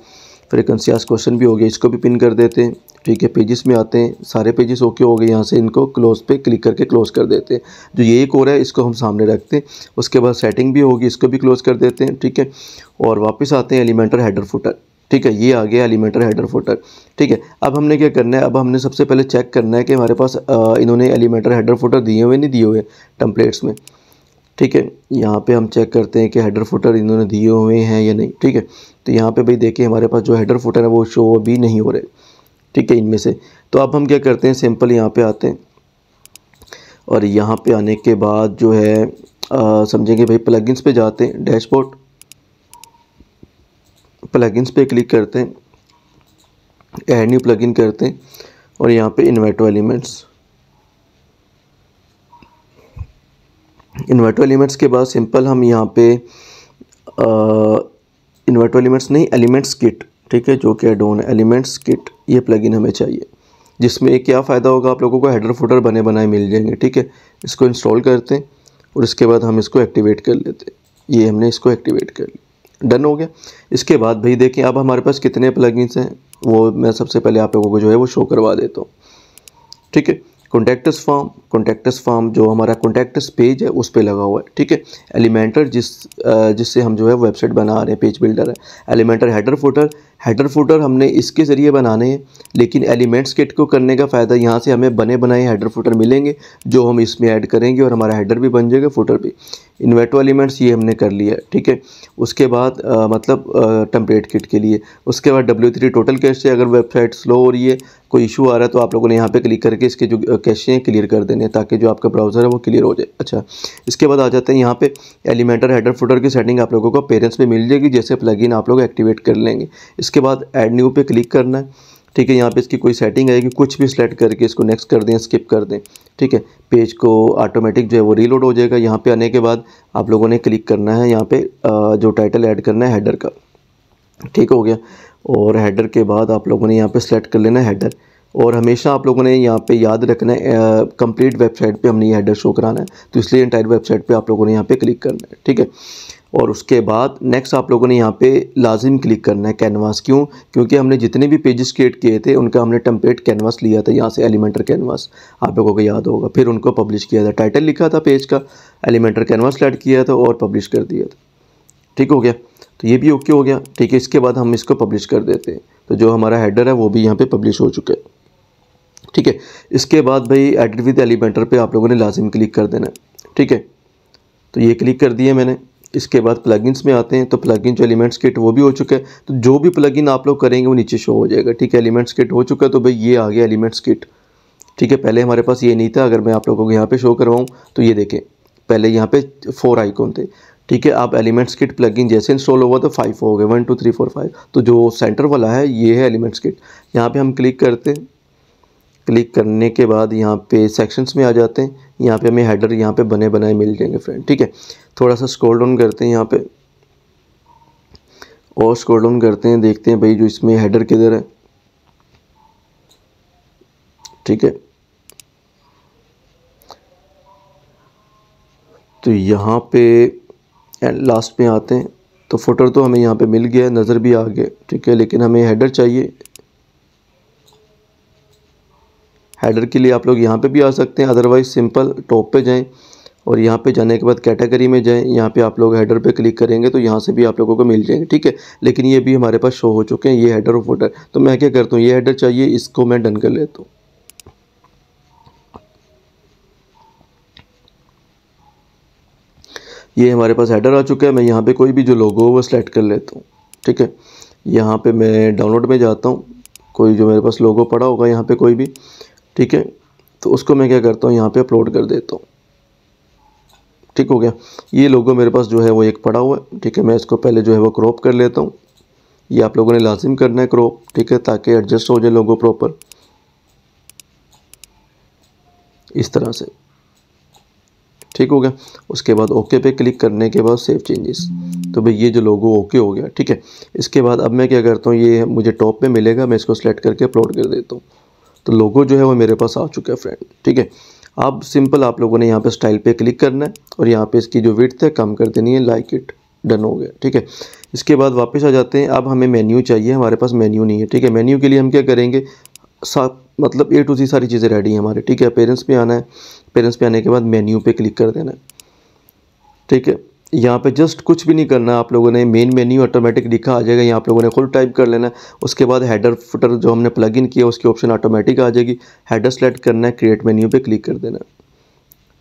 फ्रिक्वेंसी आज क्वेश्चन भी हो गया इसको भी पिन कर देते हैं ठीक है पेजेस में आते हैं सारे पेजेस ओके हो गए यहाँ से इनको क्लोज पे क्लिक करके क्लोज कर देते हैं जो ये एक और रहा है इसको हम सामने रखते हैं उसके बाद सेटिंग भी होगी इसको भी क्लोज कर देते हैं ठीक है और वापस आते हैं एलिमेंटर हेडर फुटर ठीक है ये आ गया एलिमेंटर हेडर फोटर ठीक है अब हमने क्या करना है अब हमने सबसे पहले चेक करना है कि हमारे पास इन्होंने एलिमेंटर हेडर फोटर दिए हुए नहीं दिए हुए टम्पलेट्स में ठीक है यहाँ पे हम चेक करते हैं कि हेडर फुटर इन्होंने दिए हुए हैं या नहीं ठीक है तो यहाँ पे भाई देखिए हमारे पास जो हेडर फुटर है वो शो भी नहीं हो रहे ठीक है इनमें से तो अब हम क्या करते हैं सिंपल यहाँ पे आते हैं और यहाँ पे आने के बाद जो है समझेंगे भाई प्लगइन्स पे जाते हैं डैशबोर्ड प्लगइन्स पे क्लिक करते हैं एड न्यू प्लगइन करते हैं और यहाँ पे इन्वर्टो एलिमेंट्स इन्वर्टो एलिमेंट्स के बाद सिंपल हम यहाँ पे इन्वर्टो एलिमेंट्स नहीं एलिमेंट्स किट ठीक है जो कि एड ऑन एलिमेंट्स किट ये प्लगइन हमें चाहिए जिसमें क्या फ़ायदा होगा आप लोगों को हेडर फुटर बने बनाए मिल जाएंगे ठीक है इसको इंस्टॉल करते हैं और इसके बाद हम इसको एक्टिवेट कर लेते हैं ये हमने इसको एक्टिवेट कर लिया डन हो गया इसके बाद भाई देखें अब हमारे पास कितने प्लगइन्स हैं वो मैं सबसे पहले आप लोगों को जो है वो शो करवा देता हूँ ठीक है कॉन्टैक्टस फॉर्म कॉन्टैक्टस फॉर्म जो हमारा कॉन्टैक्टस पेज है उस पर लगा हुआ है ठीक है एलिमेंटर जिस जिससे हम जो है वेबसाइट बना रहे हैं पेज बिल्डर है Elementor header footer header footer हमने इसके ज़रिए बनाने हैं लेकिन एलिमेंट्स किट को करने का फ़ायदा यहाँ से हमें बने बनाए हेडर फुटर मिलेंगे जो हम इसमें ऐड करेंगे और हमारा हेडर भी बन जाएगा फुटर भी इन्वेटो एलिमेंट्स ये हमने कर लिया ठीक है उसके बाद आ, मतलब टम्परेट किट के लिए उसके बाद डब्ल्यू थ्री टोटल कैश से अगर वेबसाइट स्लो हो रही है कोई इशू आ रहा है तो आप लोगों ने यहाँ पे क्लिक करके इसके जो कैशे हैं क्लियर कर देने ताकि जो आपका ब्राउज़र है वो क्लियर हो जाए अच्छा इसके बाद आ जाते हैं यहाँ पे एलिमेंटर हेडर फुटर की सेटिंग आप लोगों को पेरेंट्स में मिल जाएगी जैसे प्लगइन आप लोग एक्टिवेट कर लेंगे इस इसके बाद एड न्यू पे क्लिक करना है ठीक है यहाँ पे इसकी कोई सेटिंग आएगी कुछ भी सिलेक्ट करके इसको नेक्स्ट कर दें स्किप कर दें ठीक है पेज को ऑटोमेटिक जो है वो रीलोड हो जाएगा यहाँ पे आने के बाद आप लोगों ने क्लिक करना है यहाँ पे जो टाइटल ऐड करना है हेडर का ठीक हो गया और हेडर के बाद आप लोगों ने यहाँ पे सेलेक्ट कर लेना है हेडर और हमेशा आप लोगों ने यहाँ पे याद रखना है कंप्लीट वेबसाइट पे हमने ये हेडर शो कराना है तो इसलिए इंटायर वेबसाइट पे आप लोगों ने यहाँ पे क्लिक करना है ठीक है और उसके बाद नेक्स्ट आप लोगों ने यहाँ पे लाजिम क्लिक करना है कैनवास क्यों क्योंकि हमने जितने भी पेजेस क्रिएट किए थे उनका हमने टम्पलेट कैनवास लिया था यहाँ से एलिमेंटर कैनवास आप लोगों को याद होगा फिर उनको पब्लिश किया था टाइटल लिखा था पेज का एलिमेंटर कैनवास एड किया था और पब्लिश कर दिया था ठीक हो गया तो ये भी ओके हो गया ठीक है इसके बाद हम इसको पब्लिश कर देते हैं तो जो हमारा हेडर है वो भी यहाँ पर पब्लिश हो चुका है ठीक है इसके बाद भाई एडिट विद एलिमेंटर पर आप लोगों ने लाजिम क्लिक कर देना है ठीक है तो ये क्लिक कर दिया मैंने इसके बाद प्लगइन्स में आते हैं तो प्लगइन जो एलिमेंट्स किट वो भी हो चुका है तो जो भी प्लगइन आप लोग करेंगे वो नीचे शो हो जाएगा ठीक है एलिमेंट्स किट हो चुका है तो भाई ये आ गया एलिमेंट्स किट ठीक है पहले हमारे पास ये नहीं था अगर मैं आप लोगों को यहाँ पे शो करवाऊँ तो ये देखें पहले यहाँ पे फोर आइकॉन थे ठीक है आप एलिमेंट्स किट प्लगइन जैसे इंस्टॉल होगा तो फाइव हो गए one two three four five तो जो सेंटर वाला है ये है एलिमेंट्स किट यहाँ पे हम क्लिक करते हैं क्लिक करने के बाद यहाँ पे सेक्शंस में आ जाते हैं यहाँ पे हमें हेडर यहाँ पे बने बनाए मिल जाएंगे फ्रेंड ठीक है थोड़ा सा स्क्रॉल डाउन करते हैं यहाँ पे और स्क्रॉल डाउन करते हैं देखते हैं भाई जो इसमें हेडर किधर है ठीक है तो यहाँ पे एंड लास्ट में आते हैं तो फुटर तो हमें यहाँ पे मिल गया नज़र भी आ गया ठीक है लेकिन हमें हेडर चाहिए हेडर के लिए आप लोग यहाँ पे भी आ सकते हैं अदरवाइज सिंपल टॉप पे जाएं और यहाँ पे जाने के बाद कैटेगरी में जाएं यहाँ पे आप लोग हेडर पे क्लिक करेंगे तो यहाँ से भी आप लोगों को मिल जाएंगे ठीक है लेकिन ये भी हमारे पास शो हो चुके हैं ये हेडर और फोटर तो मैं क्या करता हूँ ये हेडर चाहिए इसको मैं डन कर लेता हूँ ये हमारे पास हेडर आ चुका है मैं यहाँ पे कोई भी जो लोगो वो सेलेक्ट कर लेता हूँ ठीक है यहाँ पे मैं डाउनलोड में जाता हूँ कोई जो मेरे पास लोगो पड़ा होगा यहाँ पे कोई भी ठीक है तो उसको मैं क्या करता हूँ यहाँ पे अपलोड कर देता हूँ ठीक हो गया ये लोगो मेरे पास जो है वो एक पड़ा हुआ है ठीक है मैं इसको पहले जो है वो क्रॉप कर लेता हूँ ये आप लोगों ने लाजिम करना है क्रॉप ठीक है ताकि एडजस्ट हो जाए लोगों प्रॉपर इस तरह से ठीक हो गया उसके बाद ओके पे क्लिक करने के बाद सेव चेंजेस तो भाई ये जो लोगो ओके हो गया ठीक है इसके बाद अब मैं क्या करता हूँ ये मुझे टॉप पे मिलेगा मैं इसको सेलेक्ट करके अपलोड कर देता हूँ तो लोगो जो है वो मेरे पास आ चुका है फ्रेंड ठीक है अब सिंपल आप लोगों ने यहाँ पे स्टाइल पे क्लिक करना है और यहाँ पे इसकी जो विथ है कम कर देनी है लाइक इट डन हो गया ठीक है इसके बाद वापस आ जाते हैं अब हमें मेन्यू चाहिए हमारे पास मेन्यू नहीं है ठीक है मेन्यू के लिए हम क्या करेंगे सा मतलब ए टू सी सारी चीज़ें रेडी हैं हमारे ठीक है पेरेंट्स पे आना है पेरेंट्स पे आने के बाद मेन्यू पे क्लिक कर देना है ठीक है यहाँ पे जस्ट कुछ भी नहीं करना आप लोगों ने मेन मेन्यू ऑटोमेटिक लिखा आ जाएगा यहाँ आप लोगों ने खुद टाइप कर लेना है उसके बाद हेडर फुटर जो हमने प्लग इन किया उसकी ऑप्शन ऑटोमेटिक आ जाएगी हेडर सेलेक्ट करना है क्रिएट मेन्यू पे क्लिक कर देना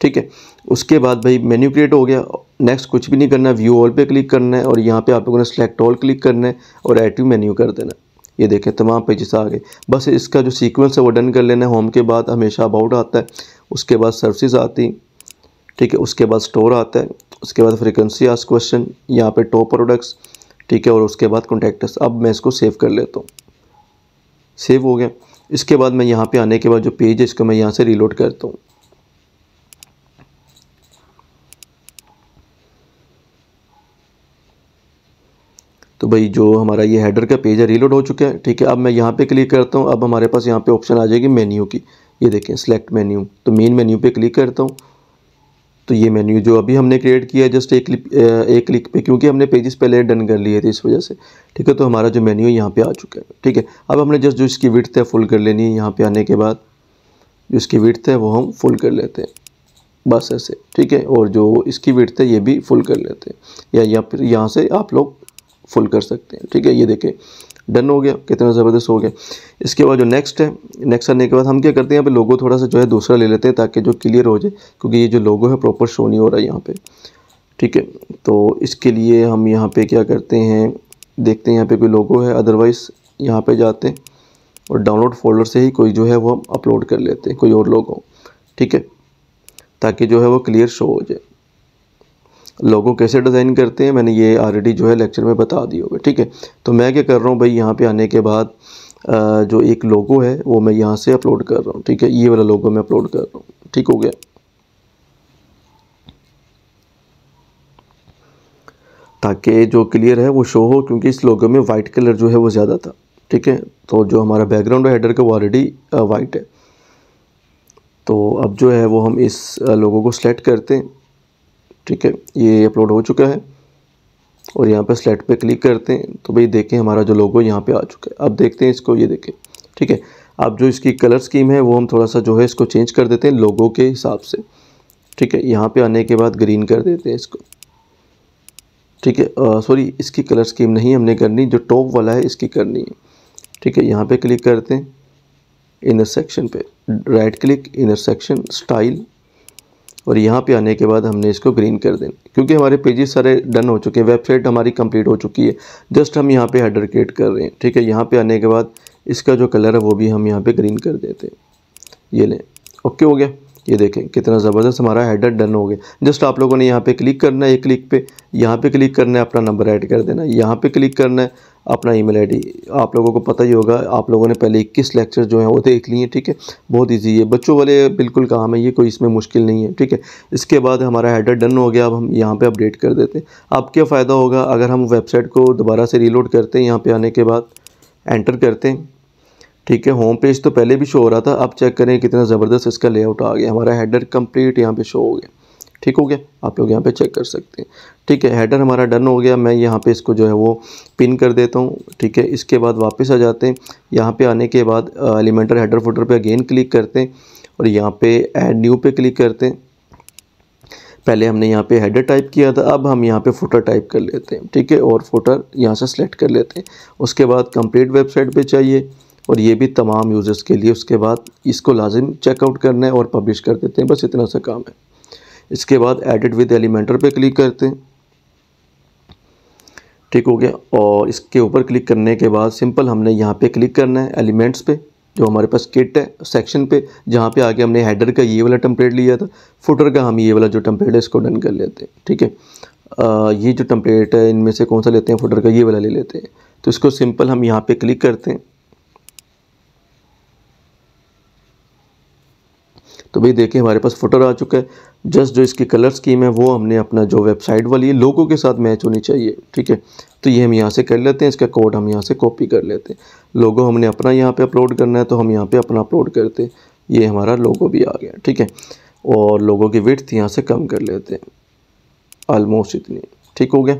ठीक है उसके बाद भाई मेन्यू क्रिएट हो गया नेक्स्ट कुछ भी नहीं करना व्यू ऑल पर क्लिक करना है और यहाँ पर आप लोगों ने सेलेक्ट ऑल क्लिक करना है और एड टू मेन्यू कर देना ये देखें तमाम पेजेस आ गए बस इसका जो सीक्वेंस है वो डन कर लेना है होम के बाद हमेशा अबाउट आता है उसके बाद सर्विस आती ठीक है उसके बाद स्टोर आता है उसके बाद फ्रीक्वेंसी आज क्वेश्चन यहाँ पे टॉप प्रोडक्ट्स ठीक है और उसके बाद कॉन्टेक्टर्स अब मैं इसको सेव कर लेता हूँ सेव हो गया इसके बाद मैं यहाँ पे आने के बाद जो पेज है इसको मैं यहाँ से रीलोड करता हूँ तो भाई जो हमारा ये हेडर का पेज है रीलोड हो चुका है ठीक है अब मैं यहाँ पे क्लिक करता हूँ अब हमारे पास यहाँ पे ऑप्शन आ जाएगी मेन्यू की ये देखें सेलेक्ट मेन्यू तो मेन मेन्यू पे क्लिक करता हूँ तो ये मेन्यू जो अभी हमने क्रिएट किया है जस्ट एक क्लिक एक क्लिक पे क्योंकि हमने पेजेस पहले डन कर लिए थे इस वजह से ठीक है तो हमारा जो मेन्यू यहाँ पे आ चुका है ठीक है अब हमने जस्ट जो इसकी विथ है फुल कर लेनी है यहाँ पे आने के बाद जो इसकी विथ है वो हम फुल कर लेते हैं बस ऐसे ठीक है और जो इसकी विथ है ये भी फुल कर लेते हैं या या फिर यहाँ से आप लोग फुल कर सकते हैं ठीक है ये देखें डन हो गया कितना ज़बरदस्त हो गया इसके बाद जो नेक्स्ट है नेक्स्ट आने के बाद हम क्या करते हैं यहाँ पे लोगो थोड़ा सा जो है दूसरा ले लेते हैं ताकि जो क्लियर हो जाए क्योंकि ये जो लोगो है प्रॉपर शो नहीं हो रहा है यहाँ पे ठीक है तो इसके लिए हम यहाँ पे क्या करते हैं देखते हैं यहाँ पे कोई लोगो है अदरवाइज़ यहाँ पर जाते हैं और डाउनलोड फोल्डर से ही कोई जो है वो हम अपलोड कर लेते हैं कोई और लोगो ठीक है ताकि जो है वो क्लियर शो हो जाए लोगों कैसे डिज़ाइन करते हैं मैंने ये ऑलरेडी जो है लेक्चर में बता दिया होगा ठीक है तो मैं क्या कर रहा हूँ भाई यहाँ पे आने के बाद जो एक लोगो है वो मैं यहाँ से अपलोड कर रहा हूँ ठीक है ये वाला लोगो मैं अपलोड कर रहा हूँ ठीक हो गया ताकि जो क्लियर है वो शो हो क्योंकि इस लोगो में वाइट कलर जो है वो ज़्यादा था ठीक है तो जो हमारा बैकग्राउंड है हेडर का वो ऑलरेडी वाइट है तो अब जो है वो हम इस लोगों को सिलेक्ट करते हैं ठीक है ये अपलोड हो चुका है और यहाँ पर स्लेट पे क्लिक करते हैं तो भाई देखें हमारा जो लोगो यहाँ पे आ चुका है अब देखते हैं इसको ये देखें ठीक है अब जो इसकी कलर स्कीम है वो हम थोड़ा सा जो है इसको चेंज कर देते हैं लोगों के हिसाब से ठीक है यहाँ पे आने के बाद ग्रीन कर देते हैं इसको ठीक है सॉरी इसकी कलर स्कीम नहीं हमने करनी जो टॉप वाला है इसकी करनी है ठीक है यहाँ पे क्लिक करते हैं इनर सेक्शन पे right click inner section style और यहाँ पे आने के बाद हमने इसको ग्रीन कर देना क्योंकि हमारे पेजेस सारे डन हो चुके हैं वेबसाइट हमारी कंप्लीट हो चुकी है जस्ट हम यहाँ पे हेडर क्रिएट कर रहे हैं ठीक है यहाँ पे आने के बाद इसका जो कलर है वो भी हम यहाँ पे ग्रीन कर देते हैं ये लें ओके हो गया ये देखें कितना ज़बरदस्त हमारा हेडर डन हो गया जस्ट आप लोगों ने यहाँ पे क्लिक करना है एक क्लिक पे यहाँ पे क्लिक करना है अपना नंबर ऐड कर देना है यहाँ पे क्लिक करना है अपना ईमेल आईडी आप लोगों को पता ही होगा आप लोगों ने पहले इक्कीस लेक्चर जो हैं वो देख लिए ठीक है बहुत ईजी है बच्चों वाले बिल्कुल काम है ये कोई इसमें मुश्किल नहीं है ठीक है इसके बाद हमारा हेडर डन हो गया अब हम यहाँ पर अपडेट कर देते हैं अब क्या फ़ायदा होगा अगर हम वेबसाइट को दोबारा से रीलोड करते हैं यहाँ पर आने के बाद एंटर करते हैं ठीक है होम पेज तो पहले भी शो हो रहा था अब चेक करें कितना ज़बरदस्त इसका लेआउट आ गया हमारा हेडर कंप्लीट यहाँ पे शो हो गया ठीक हो गया आप लोग यहाँ पे चेक कर सकते हैं ठीक है हेडर हमारा डन हो गया मैं यहाँ पे इसको जो है वो पिन कर देता हूँ ठीक है इसके बाद वापस आ जाते हैं यहाँ पर आने के बाद एलिमेंटर हेडर फोटर पर अगेन क्लिक करते हैं और यहाँ पर एड न्यू पर क्लिक करते हैं पहले हमने यहाँ पे हेडर टाइप किया था अब हम यहाँ पे फोटर टाइप कर लेते हैं ठीक है और फोटर यहाँ से सेलेक्ट कर लेते हैं उसके बाद कंप्लीट वेबसाइट पर चाहिए और ये भी तमाम यूज़र्स के लिए उसके बाद इसको लाजिम चेकआउट करना है और पब्लिश कर देते हैं बस इतना सा काम है इसके बाद एडिट विद एलिमेंटर पे क्लिक करते हैं ठीक हो गया और इसके ऊपर क्लिक करने के बाद सिंपल हमने यहाँ पे क्लिक करना है एलिमेंट्स पे जो हमारे पास किट है सेक्शन पे जहाँ पे आगे हमने हेडर का ये वाला टम्पलेट लिया था फुटर का हम ये वाला जो टम्पलेट है इसको डन कर लेते हैं ठीक है ये जो टम्पलेट है इनमें से कौन सा लेते हैं फुटर का ये वाला ले लेते हैं तो इसको सिंपल हम यहाँ पर क्लिक करते हैं तो भाई देखिए हमारे पास फुटर आ चुका है जस्ट जो इसकी कलर स्कीम है वो हमने अपना जो वेबसाइट वाली है लोगों के साथ मैच होनी चाहिए ठीक है तो ये हम यहाँ से कर लेते हैं इसका कोड हम यहाँ से कॉपी कर लेते हैं लोगो हमने अपना यहाँ पे अपलोड करना है तो हम यहाँ पे अपना अपलोड करते हैं ये हमारा लोगो भी आ गया ठीक है और लोगों की विथ यहाँ से कम कर लेते हैं आलमोस्ट इतनी ठीक हो गया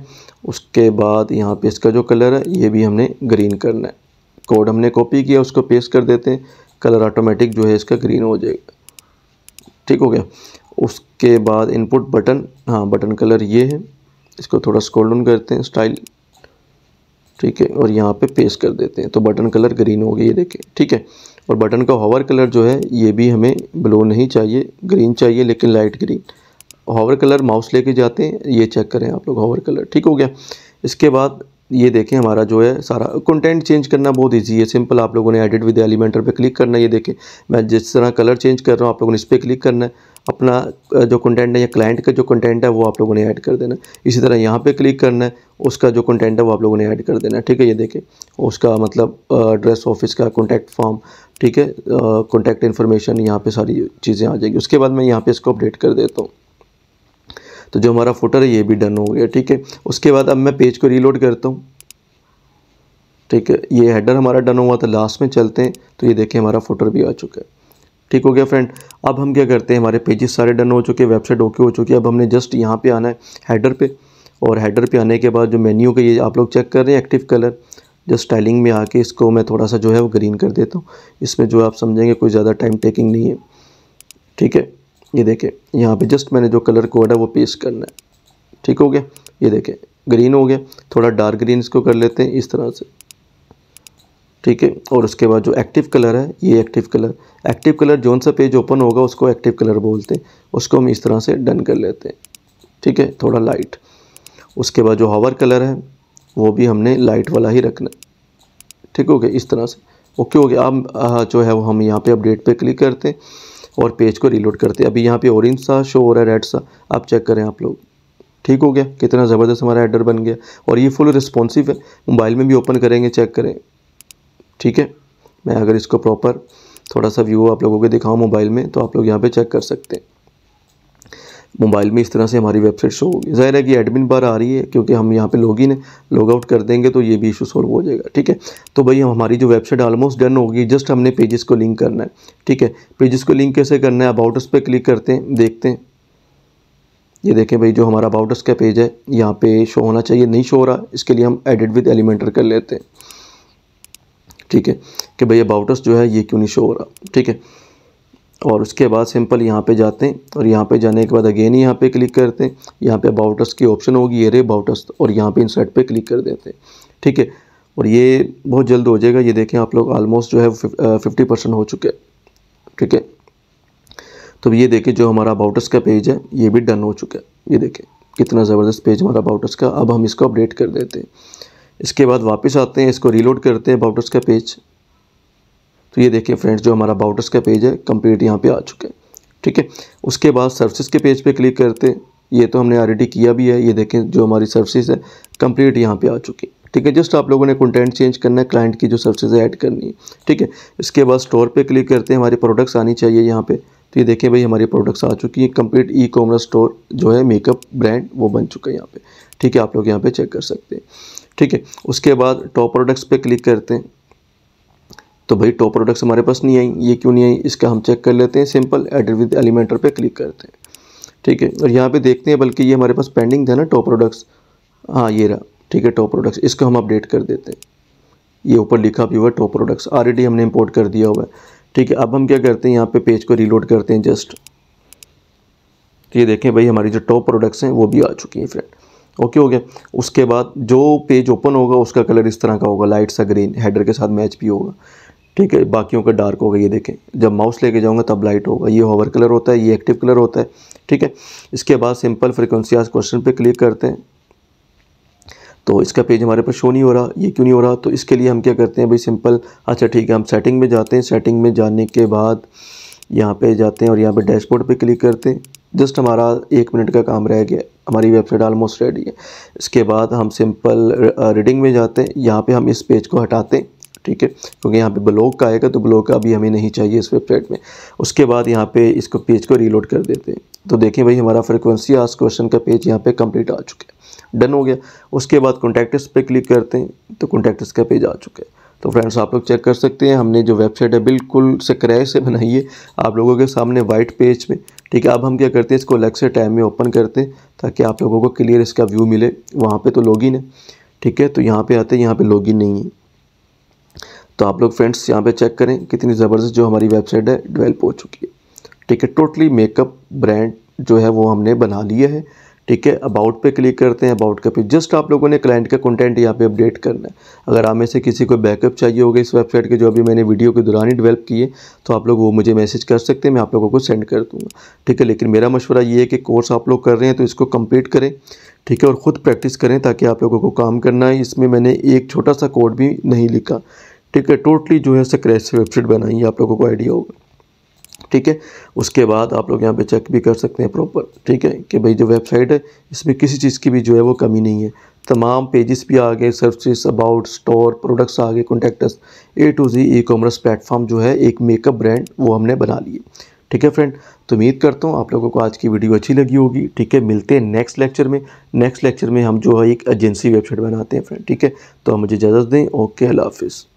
उसके बाद यहाँ पे इसका जो कलर है ये भी हमने ग्रीन करना है कोड हमने कॉपी किया उसको पेस्ट कर देते हैं कलर ऑटोमेटिक जो है इसका ग्रीन हो जाएगा ठीक हो गया उसके बाद इनपुट बटन हाँ बटन कलर ये है इसको थोड़ा स्क्रॉल डाउन करते हैं स्टाइल ठीक है और यहाँ पे पेस्ट कर देते हैं तो बटन कलर ग्रीन हो गया ये देखें ठीक है और बटन का हॉवर कलर जो है ये भी हमें ब्लू नहीं चाहिए ग्रीन चाहिए लेकिन light green hover colour mouse लेके जाते हैं ये चेक करें आप लोग हॉवर कलर ठीक हो गया इसके बाद ये देखें हमारा जो है सारा कंटेंट चेंज करना बहुत इजी है सिंपल आप लोगों ने एडिट विद एलिमेंटर पे क्लिक करना है ये देखें मैं जिस तरह कलर चेंज कर रहा हूँ आप लोगों ने इस पर क्लिक करना है अपना जो कंटेंट है या क्लाइंट का जो कंटेंट है वो आप लोगों ने ऐड कर देना है इसी तरह यहाँ पे क्लिक करना है उसका जो कंटेंट है वो आप लोगों ने ऐड कर देना है ठीक है ये देखें उसका मतलब एड्रेस ऑफिस का कॉन्टैक्ट फॉर्म ठीक है कॉन्टैक्ट इन्फॉर्मेशन यहाँ पर सारी चीज़ें आ जाएगी उसके बाद मैं यहाँ पर इसको अपडेट कर देता हूँ तो जो हमारा फुटर है ये भी डन हो गया ठीक है उसके बाद अब मैं पेज को रीलोड करता हूँ ठीक है ये हेडर हमारा डन हुआ था लास्ट में चलते हैं तो ये देखें हमारा फुटर भी आ चुका है ठीक हो गया फ्रेंड अब हम क्या करते हैं हमारे पेजेस सारे डन हो चुके हैं वेबसाइट ओके हो चुकी है अब हमने जस्ट यहाँ पे आना है हेडर पे और हेडर पे आने के बाद जो मेन्यू का ये आप लोग चेक कर रहे हैं एक्टिव कलर जस्ट स्टाइलिंग में आके इसको मैं थोड़ा सा जो है वो ग्रीन कर देता हूँ इसमें जो आप समझेंगे कोई ज़्यादा टाइम टेकिंग नहीं है ठीक है ये देखें यहाँ पे जस्ट मैंने जो कलर कोड है वो पेस्ट करना है ठीक हो गया ये देखें ग्रीन हो गया थोड़ा डार्क ग्रीन इसको कर लेते हैं इस तरह से ठीक है और उसके बाद जो एक्टिव कलर है ये एक्टिव कलर एक्टिव कलर जौन सा पेज ओपन होगा उसको एक्टिव कलर बोलते हैं उसको हम इस तरह से डन कर लेते हैं ठीक है थोड़ा लाइट उसके बाद जो हावर कलर है वो भी हमने लाइट वाला ही रखना ठीक हो गया इस तरह से ओके हो गया अब जो है वो हम यहाँ पे अपडेट पे क्लिक करते हैं और पेज को रीलोड करते हैं अभी यहाँ पे ऑरेंज सा शो हो रहा है रेड सा आप चेक करें आप लोग ठीक हो गया कितना ज़बरदस्त हमारा एडर बन गया और ये फुल रिस्पॉन्सिव है मोबाइल में भी ओपन करेंगे चेक करें ठीक है मैं अगर इसको प्रॉपर थोड़ा सा व्यू आप लोगों को दिखाऊँ मोबाइल में तो आप लोग यहाँ पर चेक कर सकते हैं मोबाइल में इस तरह से हमारी वेबसाइट शो होगी ज़ाहिर है कि एडमिन बार आ रही है क्योंकि हम यहाँ पे इन लॉग आउट कर देंगे तो ये भी इशू सॉल्व हो जाएगा ठीक है तो भाई हम हमारी जो वेबसाइट ऑलमोस्ट डन होगी जस्ट हमने पेजेस को लिंक करना है ठीक है पेजेस को लिंक कैसे करना है अबाउटस पर क्लिक करते हैं देखते हैं ये देखें भाई जो हमारा अबाउटस का पेज है यहाँ पर शो होना चाहिए नहीं शो हो रहा इसके लिए हम एडिट विद एलिमेंटर कर लेते हैं ठीक है कि भाई अबाउटस जो है ये क्यों नहीं शो हो रहा ठीक है और उसके बाद सिंपल यहाँ पे जाते हैं और यहाँ पे जाने के बाद अगेन ही यहाँ पे क्लिक करते हैं यहाँ पे अबाउटस की ऑप्शन होगी ये रे अबाउटस और यहाँ पे इंसर्ट पे क्लिक कर देते हैं ठीक है और ये बहुत जल्द हो जाएगा ये देखें आप लोग आलमोस्ट जो है फिफ्टी परसेंट हो चुके हैं ठीक है तो ये देखें जो हमारा अबाउटस का पेज है ये भी डन हो चुका है ये देखें कितना ज़बरदस्त पेज हमारा अबाउटस का अब हम इसको अपडेट कर देते हैं इसके बाद वापस आते हैं इसको रीलोड करते हैं अबाउटस का पेज तो ये देखिए फ्रेंड्स जो हमारा बाउटर्स का पेज है कंप्लीट यहाँ पे आ चुके हैं ठीक है उसके बाद सर्विस के पेज पे क्लिक करते ये तो हमने ऑलरेडी किया भी है ये देखें जो हमारी सर्विस है कंप्लीट यहाँ पे आ चुकी है ठीक है जस्ट आप लोगों ने कंटेंट चेंज करना है क्लाइंट की जो सर्विसेज ऐड करनी है ठीक है इसके बाद स्टोर पे क्लिक करते हैं हमारे प्रोडक्ट्स आनी चाहिए यहाँ पे तो ये देखें भाई हमारी प्रोडक्ट्स आ चुकी हैं कंप्लीट ई कॉमर्स स्टोर जो है मेकअप ब्रांड वो बन चुका है यहाँ पे ठीक है आप लोग यहाँ पे चेक कर सकते हैं ठीक है उसके बाद टॉप प्रोडक्ट्स पर क्लिक करते हैं तो भाई टॉप प्रोडक्ट्स हमारे पास नहीं आई ये क्यों नहीं आई इसका हम चेक कर लेते हैं सिंपल एडिट विद एलिमेंटर पे क्लिक करते हैं ठीक है और यहाँ पे देखते हैं बल्कि ये हमारे पास पेंडिंग था ना टॉप प्रोडक्ट्स हाँ ये रहा ठीक है टॉप प्रोडक्ट्स इसको हम अपडेट कर देते हैं ये ऊपर लिखा भी हुआ टॉप प्रोडक्ट्स ऑलरेडी हमने इम्पोर्ट कर दिया हुआ है ठीक है अब हम क्या करते हैं यहाँ पे पेज को रीलोड करते हैं जस्ट तो ये देखें भाई हमारी जो टॉप प्रोडक्ट्स हैं वो भी आ चुकी हैं फ्रेंड ओके हो गया उसके बाद जो पेज ओपन होगा उसका कलर इस तरह का होगा लाइट सा ग्रीन हेडर के साथ मैच भी होगा ठीक है बाकियों का डार्क होगा ये देखें जब माउस लेके जाऊंगा तब लाइट होगा ये होवर कलर होता है ये एक्टिव कलर होता है ठीक है इसके बाद सिंपल फ्रिक्वेंसी आज क्वेश्चन पे क्लिक करते हैं तो इसका पेज हमारे पास शो नहीं हो रहा ये क्यों नहीं हो रहा तो इसके लिए हम क्या करते हैं भाई सिंपल अच्छा ठीक है हम सेटिंग में जाते हैं सेटिंग में जाने के बाद यहाँ पर जाते हैं और यहाँ पर डैशबोर्ड पर क्लिक करते हैं जस्ट हमारा एक मिनट का काम रह गया हमारी वेबसाइट ऑलमोस्ट रेडी है इसके बाद हम सिंपल रीडिंग uh, में जाते हैं यहाँ पर हम इस पेज को हटाते हैं ठीक है क्योंकि यहाँ पे ब्लॉक का आएगा तो ब्लॉक का अभी हमें नहीं चाहिए इस वेबसाइट में उसके बाद यहाँ पे इसको पेज को रीलोड कर देते हैं तो देखें भाई हमारा फ्रिक्वेंसी आज क्वेश्चन का पेज यहाँ पे कंप्लीट आ चुका है डन हो गया उसके बाद कॉन्टैक्टर्स पे क्लिक करते हैं तो कॉन्टैक्टस का पेज आ चुका है तो फ्रेंड्स आप लोग चेक कर सकते हैं हमने जो वेबसाइट है बिल्कुल स्क्रैच से बनाई है आप लोगों के सामने वाइट पेज में ठीक है अब हम क्या करते हैं इसको अलग से टाइम में ओपन करते हैं ताकि आप लोगों को क्लियर इसका व्यू मिले वहाँ पर तो लॉगिन है ठीक है तो यहाँ पर आते हैं यहाँ पर लॉगिन नहीं है तो आप लोग फ्रेंड्स यहाँ पे चेक करें कितनी ज़बरदस्त जो हमारी वेबसाइट है डेवलप हो चुकी है ठीक है टोटली मेकअप ब्रांड जो है वो हमने बना लिया है ठीक है अबाउट पे क्लिक करते हैं अबाउट का पे जस्ट आप लोगों ने क्लाइंट का कंटेंट यहाँ पे अपडेट करना है अगर आप में से किसी को बैकअप चाहिए होगा इस वेबसाइट के जो अभी मैंने वीडियो के दौरान ही डेवलप किए तो आप लोग वो मुझे मैसेज कर सकते हैं मैं आप लोगों को सेंड कर दूँगा ठीक है लेकिन मेरा मशवरा ये है कि कोर्स आप लोग कर रहे हैं तो इसको कम्प्लीट करें ठीक है और ख़ुद प्रैक्टिस करें ताकि आप लोगों को काम करना है इसमें मैंने एक छोटा सा कोड भी नहीं लिखा ठीक है टोटली जो है स्क्रैच से वेबसाइट बनाई है आप लोगों को आइडिया होगा ठीक है उसके बाद आप लोग यहाँ पे चेक भी कर सकते हैं प्रॉपर ठीक है कि भाई जो वेबसाइट है इसमें किसी चीज़ की भी जो है वो कमी नहीं है तमाम पेजेस भी आ गए सर्विस अबाउट स्टोर प्रोडक्ट्स आ गए contacts A to Z ecommerce platform जो है एक मेकअप ब्रांड वो हमने बना लिए ठीक है फ्रेंड तो उम्मीद करता हूँ आप लोगों को आज की वीडियो अच्छी लगी होगी ठीक है मिलते हैं नेक्स्ट लेक्चर में नेक्स्ट लेक्चर में हम जो है एक एजेंसी वेबसाइट बनाते हैं फ्रेंड ठीक है तो आप मुझे इजाज़त दें ओके अल्लाह हाफिज़